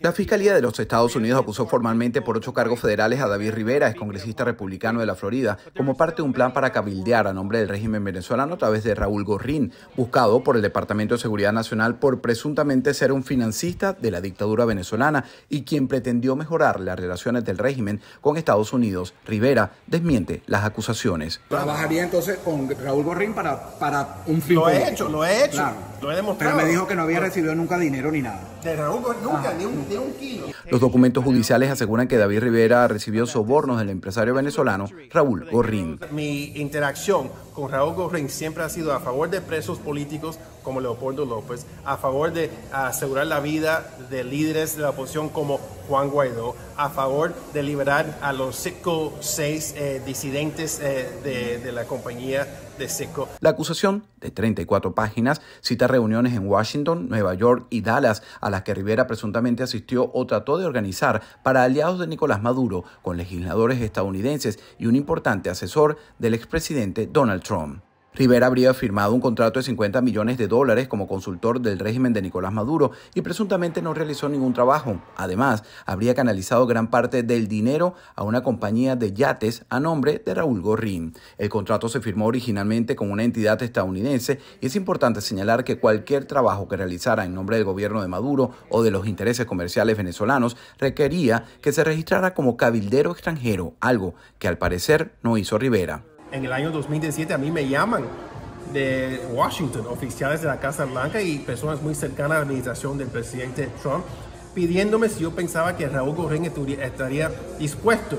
La Fiscalía de los Estados Unidos acusó formalmente por ocho cargos federales a David Rivera, ex congresista republicano de la Florida, como parte de un plan para cabildear a nombre del régimen venezolano a través de Raúl Gorrín, buscado por el Departamento de Seguridad Nacional por presuntamente ser un financista de la dictadura venezolana y quien pretendió mejorar las relaciones del régimen con Estados Unidos. Rivera desmiente las acusaciones. Trabajaría entonces con Raúl Gorrín para, para un fin. Lo he hecho, lo he hecho, lo he demostrado. Pero me dijo que no había recibido nunca dinero ni nada. De los documentos judiciales aseguran que David Rivera recibió sobornos del empresario venezolano Raúl Gorrín. Mi interacción con Raúl Gorrín siempre ha sido a favor de presos políticos como Leopoldo López, a favor de asegurar la vida de líderes de la oposición como Juan Guaidó, a favor de liberar a los cinco, seis eh, disidentes eh, de, de la compañía la acusación, de 34 páginas, cita reuniones en Washington, Nueva York y Dallas, a las que Rivera presuntamente asistió o trató de organizar para aliados de Nicolás Maduro, con legisladores estadounidenses y un importante asesor del expresidente Donald Trump. Rivera habría firmado un contrato de 50 millones de dólares como consultor del régimen de Nicolás Maduro y presuntamente no realizó ningún trabajo. Además, habría canalizado gran parte del dinero a una compañía de yates a nombre de Raúl Gorrín. El contrato se firmó originalmente con una entidad estadounidense y es importante señalar que cualquier trabajo que realizara en nombre del gobierno de Maduro o de los intereses comerciales venezolanos requería que se registrara como cabildero extranjero, algo que al parecer no hizo Rivera en el año 2017 a mí me llaman de Washington, oficiales de la Casa Blanca y personas muy cercanas a la administración del presidente Trump, pidiéndome si yo pensaba que Raúl Gorén estaría dispuesto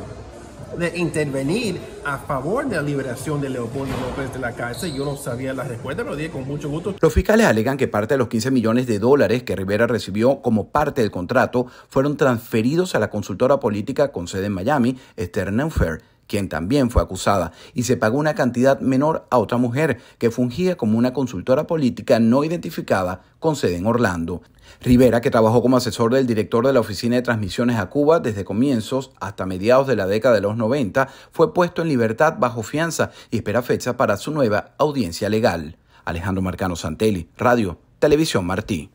de intervenir a favor de la liberación de Leopoldo López de la cárcel. Yo no sabía la respuesta, pero dije con mucho gusto. Los fiscales alegan que parte de los 15 millones de dólares que Rivera recibió como parte del contrato fueron transferidos a la consultora política con sede en Miami, Stern Fair quien también fue acusada, y se pagó una cantidad menor a otra mujer que fungía como una consultora política no identificada con sede en Orlando. Rivera, que trabajó como asesor del director de la Oficina de Transmisiones a Cuba desde comienzos hasta mediados de la década de los 90, fue puesto en libertad bajo fianza y espera fecha para su nueva audiencia legal. Alejandro Marcano Santelli, Radio, Televisión Martí.